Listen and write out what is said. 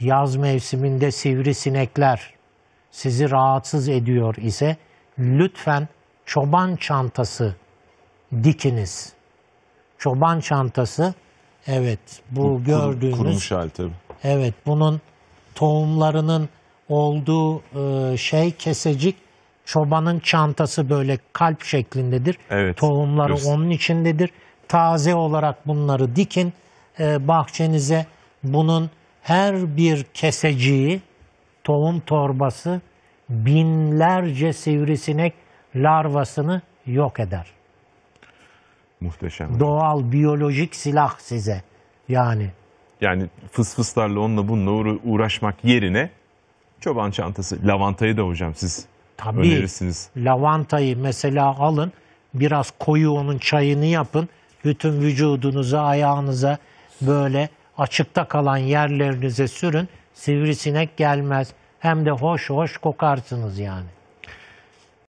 yaz mevsiminde sivrisinekler sizi rahatsız ediyor ise lütfen çoban çantası dikiniz. Çoban çantası evet bu gördüğünüz kurumuş hal tabii. Evet bunun tohumlarının olduğu e, şey kesecik çobanın çantası böyle kalp şeklindedir. Evet, Tohumları just. onun içindedir. Taze olarak bunları dikin e, bahçenize. Bunun her bir keseciği, tohum torbası binlerce sivrisinek larvasını yok eder. Muhteşem. Doğal, biyolojik silah size yani. Yani fısfıslarla onunla bununla uğraşmak yerine çoban çantası, lavantayı da hocam siz Tabii, önerirsiniz. Lavantayı mesela alın, biraz koyu onun çayını yapın. Bütün vücudunuza, ayağınıza böyle açıkta kalan yerlerinize sürün. Sivrisinek gelmez. Hem de hoş hoş kokarsınız yani.